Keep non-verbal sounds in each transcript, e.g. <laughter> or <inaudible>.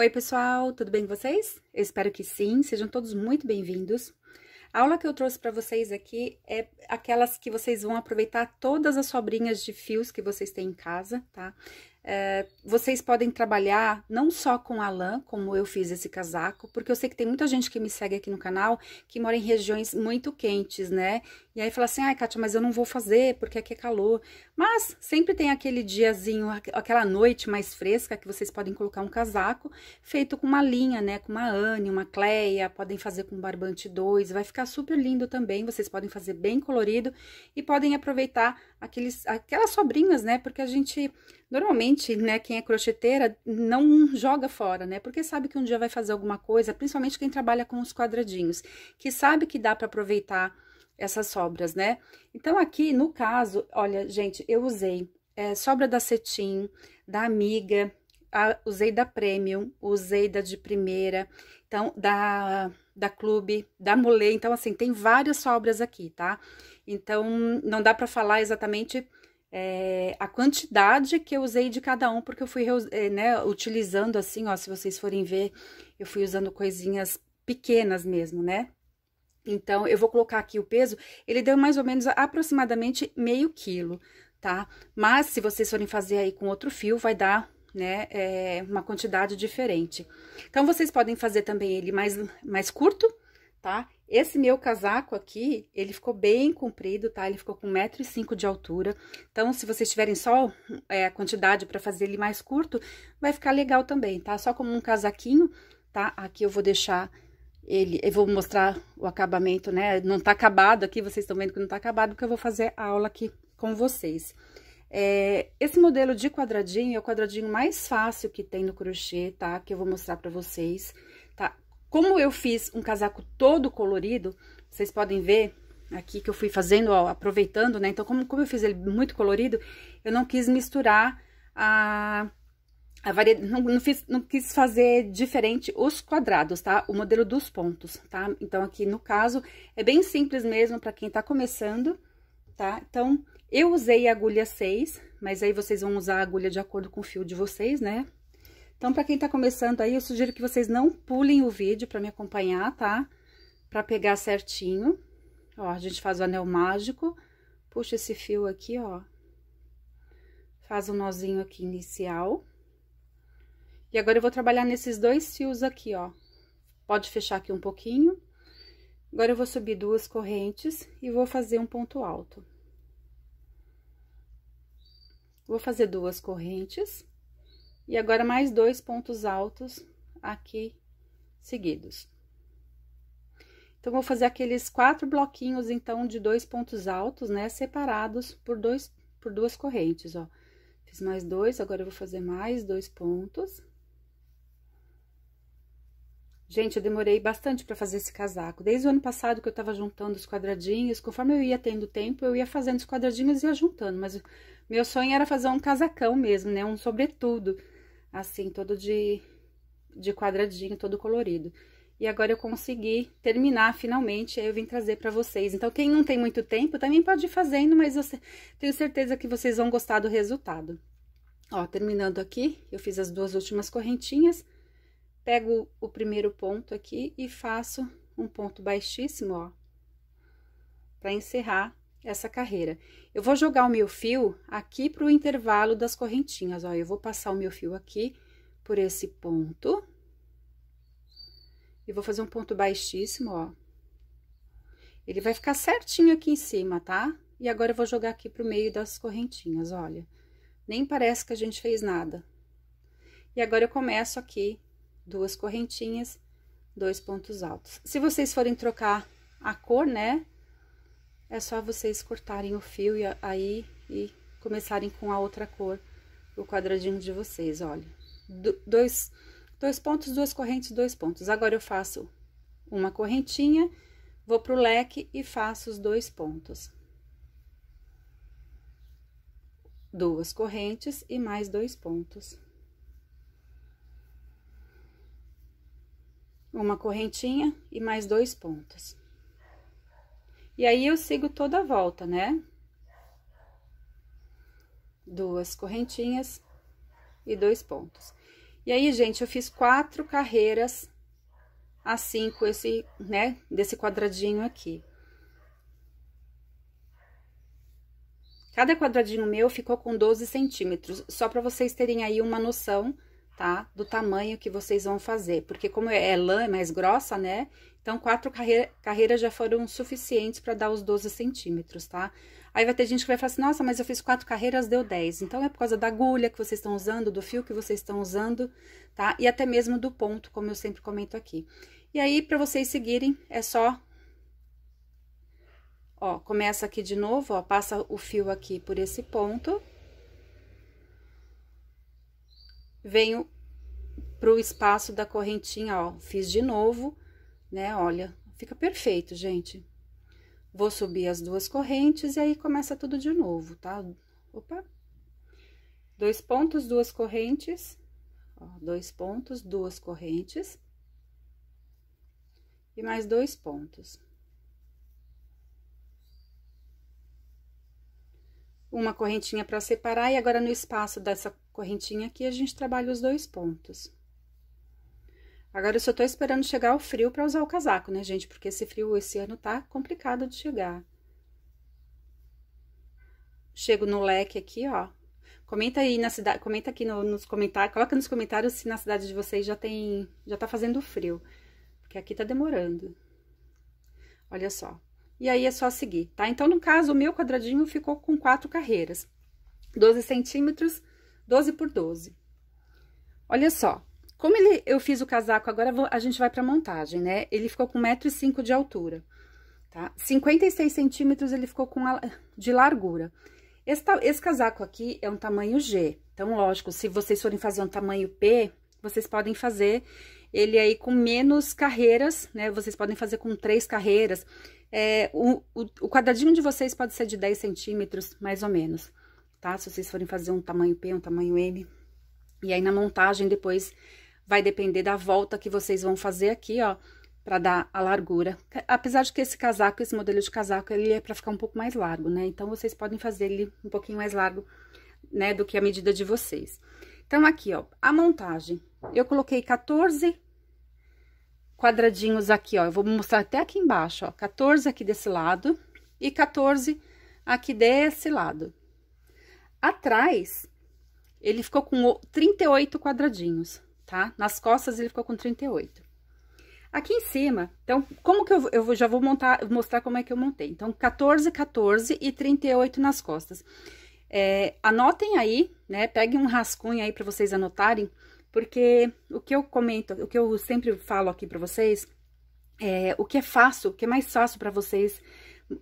Oi, pessoal, tudo bem com vocês? Eu espero que sim, sejam todos muito bem-vindos. A aula que eu trouxe para vocês aqui é aquelas que vocês vão aproveitar todas as sobrinhas de fios que vocês têm em casa, tá? É, vocês podem trabalhar não só com a lã, como eu fiz esse casaco, porque eu sei que tem muita gente que me segue aqui no canal que mora em regiões muito quentes, né? E aí fala assim, ai, Kátia, mas eu não vou fazer porque aqui é calor. Mas sempre tem aquele diazinho, aquela noite mais fresca que vocês podem colocar um casaco feito com uma linha, né? Com uma Anne, uma Cleia, podem fazer com barbante 2, vai ficar super lindo também. Vocês podem fazer bem colorido e podem aproveitar aqueles, aquelas sobrinhas, né? Porque a gente Normalmente, né, quem é crocheteira não joga fora, né? Porque sabe que um dia vai fazer alguma coisa, principalmente quem trabalha com os quadradinhos, que sabe que dá para aproveitar essas sobras, né? Então, aqui, no caso, olha, gente, eu usei é, sobra da cetim, da amiga, a, usei da premium, usei da de primeira, então, da, da clube, da mulher, então, assim, tem várias sobras aqui, tá? Então, não dá para falar exatamente é, a quantidade que eu usei de cada um, porque eu fui é, né, utilizando assim, ó, se vocês forem ver, eu fui usando coisinhas pequenas mesmo, né? Então, eu vou colocar aqui o peso, ele deu mais ou menos aproximadamente meio quilo, tá? Mas, se vocês forem fazer aí com outro fio, vai dar, né, é, uma quantidade diferente. Então, vocês podem fazer também ele mais, mais curto, tá? Esse meu casaco aqui, ele ficou bem comprido, tá? Ele ficou com 1,5m de altura. Então, se vocês tiverem só é, a quantidade para fazer ele mais curto, vai ficar legal também, tá? Só como um casaquinho, tá? Aqui eu vou deixar ele... Eu vou mostrar o acabamento, né? Não tá acabado aqui, vocês estão vendo que não tá acabado, porque eu vou fazer a aula aqui com vocês. É, esse modelo de quadradinho é o quadradinho mais fácil que tem no crochê, tá? Que eu vou mostrar pra vocês. Como eu fiz um casaco todo colorido, vocês podem ver aqui que eu fui fazendo, ó, aproveitando, né? Então, como, como eu fiz ele muito colorido, eu não quis misturar a, a variedade, não, não, fiz, não quis fazer diferente os quadrados, tá? O modelo dos pontos, tá? Então, aqui no caso, é bem simples mesmo para quem tá começando, tá? Então, eu usei agulha 6, mas aí vocês vão usar a agulha de acordo com o fio de vocês, né? Então, para quem tá começando aí, eu sugiro que vocês não pulem o vídeo para me acompanhar, tá? Para pegar certinho. Ó, a gente faz o anel mágico, puxa esse fio aqui, ó. Faz um nozinho aqui inicial. E agora eu vou trabalhar nesses dois fios aqui, ó. Pode fechar aqui um pouquinho. Agora eu vou subir duas correntes e vou fazer um ponto alto. Vou fazer duas correntes. E agora mais dois pontos altos aqui seguidos. Então, vou fazer aqueles quatro bloquinhos, então, de dois pontos altos, né, separados por, dois, por duas correntes, ó. Fiz mais dois, agora eu vou fazer mais dois pontos. Gente, eu demorei bastante para fazer esse casaco. Desde o ano passado que eu estava juntando os quadradinhos, conforme eu ia tendo tempo, eu ia fazendo os quadradinhos e ia juntando. Mas meu sonho era fazer um casacão mesmo, né? Um sobretudo assim, todo de, de quadradinho, todo colorido. E agora eu consegui terminar finalmente, aí eu vim trazer para vocês. Então, quem não tem muito tempo também pode ir fazendo, mas eu tenho certeza que vocês vão gostar do resultado. Ó, terminando aqui, eu fiz as duas últimas correntinhas, pego o primeiro ponto aqui e faço um ponto baixíssimo, ó, para encerrar essa carreira. Eu vou jogar o meu fio aqui para o intervalo das correntinhas, ó. Eu vou passar o meu fio aqui por esse ponto. E vou fazer um ponto baixíssimo, ó. Ele vai ficar certinho aqui em cima, tá? E agora eu vou jogar aqui pro meio das correntinhas, olha. Nem parece que a gente fez nada. E agora eu começo aqui duas correntinhas, dois pontos altos. Se vocês forem trocar a cor, né? É só vocês cortarem o fio e aí e começarem com a outra cor, o quadradinho de vocês, olha. Do, dois, dois pontos, duas correntes, dois pontos. Agora, eu faço uma correntinha, vou pro leque e faço os dois pontos. Duas correntes e mais dois pontos. Uma correntinha e mais dois pontos. E aí, eu sigo toda a volta, né? Duas correntinhas e dois pontos. E aí, gente, eu fiz quatro carreiras assim com esse, né, desse quadradinho aqui. Cada quadradinho meu ficou com 12 centímetros, só para vocês terem aí uma noção tá? Do tamanho que vocês vão fazer, porque como é lã, é mais grossa, né? Então, quatro carreira, carreiras já foram suficientes para dar os 12 centímetros, tá? Aí vai ter gente que vai falar assim, nossa, mas eu fiz quatro carreiras, deu 10. Então, é por causa da agulha que vocês estão usando, do fio que vocês estão usando, tá? E até mesmo do ponto, como eu sempre comento aqui. E aí, para vocês seguirem, é só... Ó, começa aqui de novo, ó, passa o fio aqui por esse ponto, venho para o espaço da correntinha, ó, fiz de novo, né? Olha, fica perfeito, gente. Vou subir as duas correntes e aí começa tudo de novo, tá? Opa! Dois pontos, duas correntes, ó, dois pontos, duas correntes. E mais dois pontos. Uma correntinha para separar e agora no espaço dessa Correntinha aqui, a gente trabalha os dois pontos. Agora, eu só tô esperando chegar o frio para usar o casaco, né, gente? Porque esse frio esse ano tá complicado de chegar. Chego no leque aqui, ó. Comenta aí na cidade, comenta aqui no, nos comentários, coloca nos comentários se na cidade de vocês já tem, já tá fazendo frio. Porque aqui tá demorando. Olha só. E aí, é só seguir, tá? Então, no caso, o meu quadradinho ficou com quatro carreiras. 12 centímetros 12 por 12. Olha só, como ele, eu fiz o casaco, agora vou, a gente vai pra montagem, né? Ele ficou com 1,5m de altura, tá? 56 centímetros ele ficou com a, de largura. Esse, esse casaco aqui é um tamanho G, então, lógico, se vocês forem fazer um tamanho P, vocês podem fazer ele aí com menos carreiras, né? Vocês podem fazer com três carreiras. É, o, o, o, quadradinho de vocês pode ser de 10 centímetros, mais ou menos tá? Se vocês forem fazer um tamanho P, um tamanho M. E aí, na montagem, depois, vai depender da volta que vocês vão fazer aqui, ó, pra dar a largura. Apesar de que esse casaco, esse modelo de casaco, ele é pra ficar um pouco mais largo, né? Então, vocês podem fazer ele um pouquinho mais largo, né, do que a medida de vocês. Então, aqui, ó, a montagem. Eu coloquei 14 quadradinhos aqui, ó. Eu vou mostrar até aqui embaixo, ó. 14 aqui desse lado e 14 aqui desse lado. Atrás, ele ficou com 38 quadradinhos, tá? Nas costas, ele ficou com 38. Aqui em cima, então, como que eu, eu já vou montar, mostrar como é que eu montei. Então, 14, 14 e 38 nas costas. É, anotem aí, né? Peguem um rascunho aí para vocês anotarem, porque o que eu comento, o que eu sempre falo aqui para vocês é o que é fácil, o que é mais fácil para vocês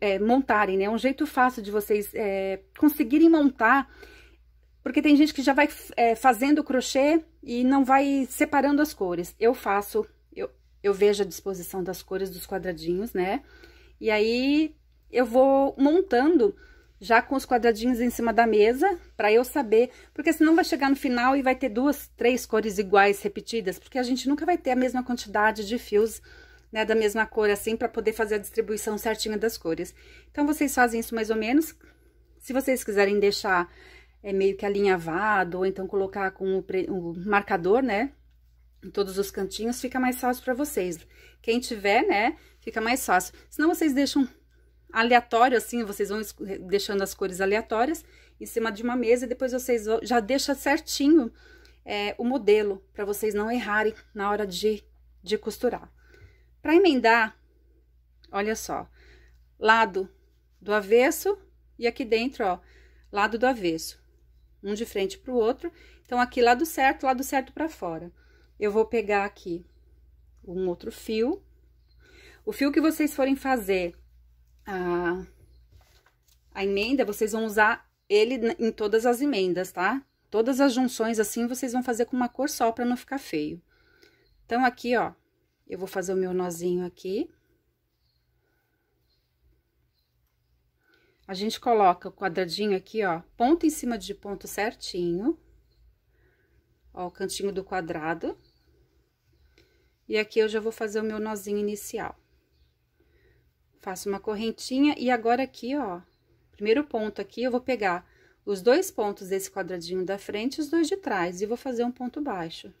é, montarem, né? É um jeito fácil de vocês é, conseguirem montar, porque tem gente que já vai é, fazendo crochê e não vai separando as cores. Eu faço, eu, eu vejo a disposição das cores dos quadradinhos, né? E aí, eu vou montando já com os quadradinhos em cima da mesa, para eu saber, porque senão vai chegar no final e vai ter duas, três cores iguais repetidas, porque a gente nunca vai ter a mesma quantidade de fios né, da mesma cor assim, para poder fazer a distribuição certinha das cores. Então, vocês fazem isso mais ou menos. Se vocês quiserem deixar é, meio que alinhavado, ou então colocar com o, pre... o marcador, né, em todos os cantinhos, fica mais fácil para vocês. Quem tiver, né, fica mais fácil. Senão, vocês deixam aleatório, assim, vocês vão deixando as cores aleatórias em cima de uma mesa e depois vocês já deixa certinho é, o modelo, para vocês não errarem na hora de, de costurar. Para emendar, olha só, lado do avesso e aqui dentro, ó, lado do avesso. Um de frente para o outro. Então, aqui lado certo, lado certo para fora. Eu vou pegar aqui um outro fio. O fio que vocês forem fazer a, a emenda, vocês vão usar ele em todas as emendas, tá? Todas as junções assim, vocês vão fazer com uma cor só para não ficar feio. Então, aqui, ó, eu vou fazer o meu nozinho aqui. A gente coloca o quadradinho aqui, ó, ponto em cima de ponto certinho. Ó, o cantinho do quadrado. E aqui eu já vou fazer o meu nozinho inicial. Faço uma correntinha e agora aqui, ó, primeiro ponto aqui, eu vou pegar os dois pontos desse quadradinho da frente e os dois de trás. E vou fazer um ponto baixo.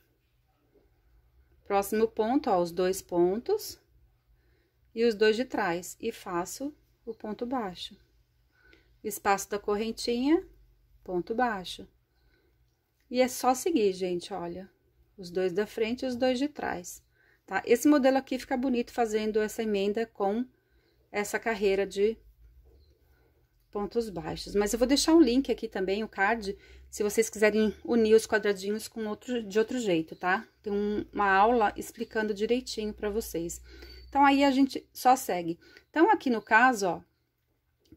Próximo ponto, ó, os dois pontos e os dois de trás, e faço o ponto baixo. Espaço da correntinha, ponto baixo. E é só seguir, gente, olha, os dois da frente e os dois de trás, tá? Esse modelo aqui fica bonito fazendo essa emenda com essa carreira de pontos baixos. Mas eu vou deixar o link aqui também, o card, se vocês quiserem unir os quadradinhos com outro, de outro jeito, tá? Tem um, uma aula explicando direitinho para vocês. Então, aí a gente só segue. Então, aqui no caso, ó,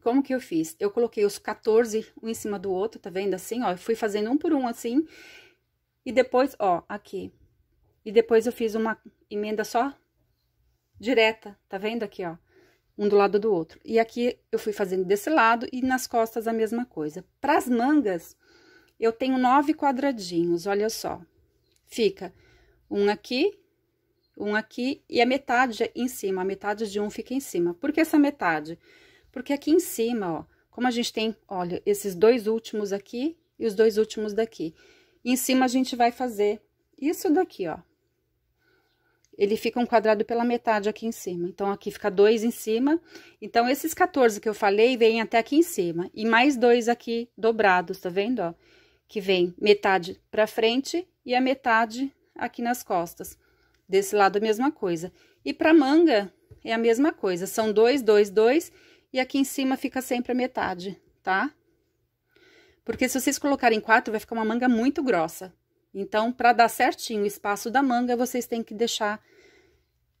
como que eu fiz? Eu coloquei os 14 um em cima do outro, tá vendo? Assim, ó, eu fui fazendo um por um assim, e depois, ó, aqui. E depois eu fiz uma emenda só direta, tá vendo aqui, ó? um do lado do outro. E aqui eu fui fazendo desse lado e nas costas a mesma coisa. Para as mangas, eu tenho nove quadradinhos, olha só. Fica um aqui, um aqui e a metade é em cima, a metade de um fica em cima. Por que essa metade? Porque aqui em cima, ó, como a gente tem, olha, esses dois últimos aqui e os dois últimos daqui. E em cima a gente vai fazer isso daqui, ó ele fica um quadrado pela metade aqui em cima. Então, aqui fica dois em cima. Então, esses 14 que eu falei, vêm até aqui em cima. E mais dois aqui dobrados, tá vendo, ó? Que vem metade pra frente e a metade aqui nas costas. Desse lado, a mesma coisa. E pra manga, é a mesma coisa. São dois, dois, dois. E aqui em cima fica sempre a metade, tá? Porque se vocês colocarem quatro, vai ficar uma manga muito grossa. Então, para dar certinho o espaço da manga, vocês têm que deixar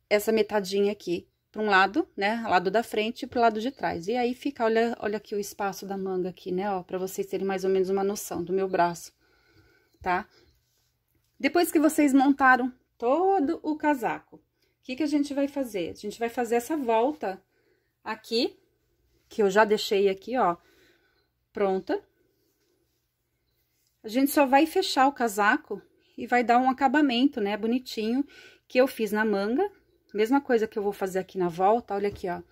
essa metadinha aqui para um lado, né? Lado da frente e pro lado de trás. E aí fica, olha, olha aqui o espaço da manga aqui, né? Ó, para vocês terem mais ou menos uma noção do meu braço, tá? Depois que vocês montaram todo o casaco, o que que a gente vai fazer? A gente vai fazer essa volta aqui, que eu já deixei aqui, ó, pronta, a gente só vai fechar o casaco e vai dar um acabamento, né, bonitinho, que eu fiz na manga. Mesma coisa que eu vou fazer aqui na volta, olha aqui, ó.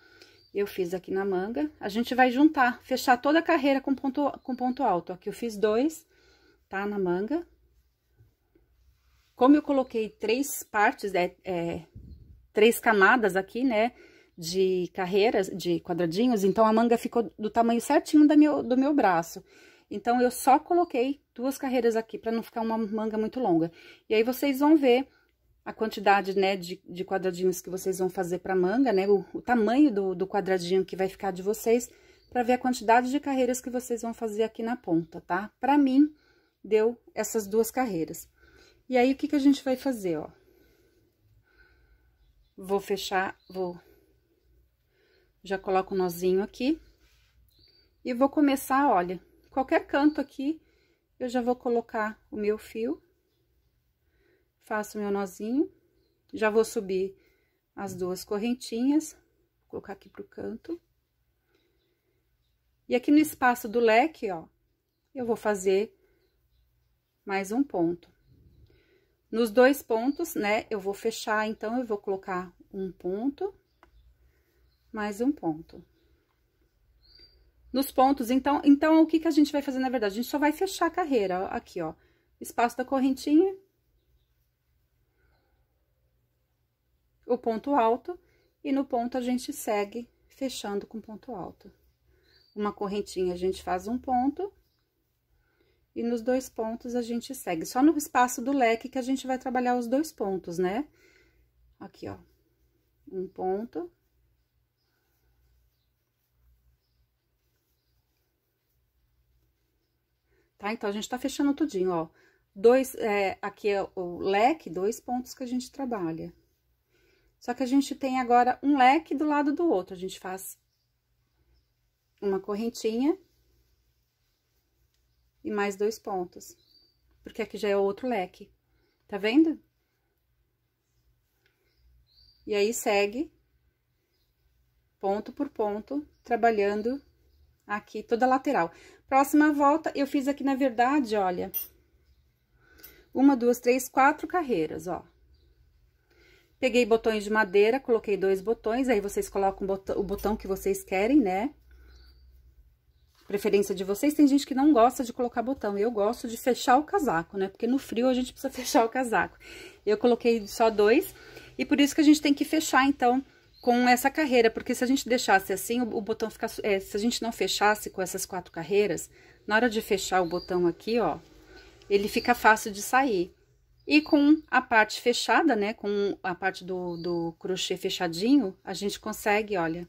Eu fiz aqui na manga. A gente vai juntar, fechar toda a carreira com ponto, com ponto alto. Aqui eu fiz dois, tá, na manga. Como eu coloquei três partes, é, é três camadas aqui, né, de carreiras, de quadradinhos, então a manga ficou do tamanho certinho do meu, do meu braço. Então, eu só coloquei duas carreiras aqui para não ficar uma manga muito longa. E aí, vocês vão ver a quantidade, né, de, de quadradinhos que vocês vão fazer para manga, né, o, o tamanho do, do quadradinho que vai ficar de vocês, para ver a quantidade de carreiras que vocês vão fazer aqui na ponta, tá? Para mim, deu essas duas carreiras. E aí, o que que a gente vai fazer, ó? Vou fechar, vou... Já coloco o um nozinho aqui. E vou começar, olha, qualquer canto aqui, eu já vou colocar o meu fio. Faço meu nozinho. Já vou subir as duas correntinhas. Vou colocar aqui pro canto. E aqui no espaço do leque, ó, eu vou fazer mais um ponto. Nos dois pontos, né, eu vou fechar, então, eu vou colocar um ponto, mais um ponto nos pontos. Então, então o que, que a gente vai fazer, na verdade? A gente só vai fechar a carreira, aqui, ó. Espaço da correntinha. O ponto alto. E no ponto, a gente segue fechando com ponto alto. Uma correntinha, a gente faz um ponto. E nos dois pontos, a gente segue. Só no espaço do leque que a gente vai trabalhar os dois pontos, né? Aqui, ó. Um ponto tá? Então, a gente tá fechando tudinho, ó. Dois, é, aqui é o leque, dois pontos que a gente trabalha. Só que a gente tem agora um leque do lado do outro. A gente faz uma correntinha e mais dois pontos. Porque aqui já é outro leque, tá vendo? E aí, segue ponto por ponto, trabalhando aqui toda a lateral. Próxima volta, eu fiz aqui, na verdade, olha, uma, duas, três, quatro carreiras, ó. Peguei botões de madeira, coloquei dois botões, aí vocês colocam o botão que vocês querem, né? Preferência de vocês, tem gente que não gosta de colocar botão, eu gosto de fechar o casaco, né? Porque no frio a gente precisa <laughs> fechar o casaco. Eu coloquei só dois, e por isso que a gente tem que fechar, então, com essa carreira, porque se a gente deixasse assim, o, o botão fica. É, se a gente não fechasse com essas quatro carreiras, na hora de fechar o botão aqui, ó, ele fica fácil de sair. E com a parte fechada, né, com a parte do, do crochê fechadinho, a gente consegue, olha,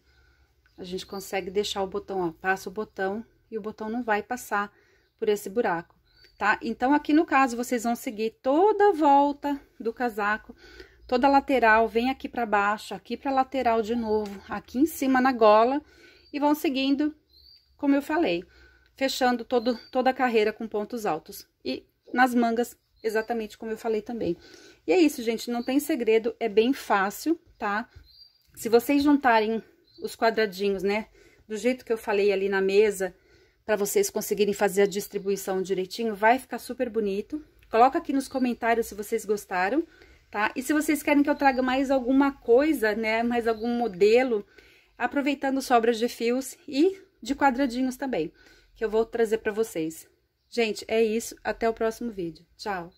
a gente consegue deixar o botão, ó, passa o botão e o botão não vai passar por esse buraco, tá? Então, aqui no caso, vocês vão seguir toda a volta do casaco toda lateral, vem aqui para baixo, aqui para lateral de novo, aqui em cima na gola e vão seguindo, como eu falei, fechando todo, toda a carreira com pontos altos. E nas mangas, exatamente como eu falei também. E é isso, gente, não tem segredo, é bem fácil, tá? Se vocês juntarem os quadradinhos, né, do jeito que eu falei ali na mesa, para vocês conseguirem fazer a distribuição direitinho, vai ficar super bonito. Coloca aqui nos comentários se vocês gostaram tá? E se vocês querem que eu traga mais alguma coisa, né, mais algum modelo, aproveitando sobras de fios e de quadradinhos também, que eu vou trazer para vocês. Gente, é isso, até o próximo vídeo. Tchau!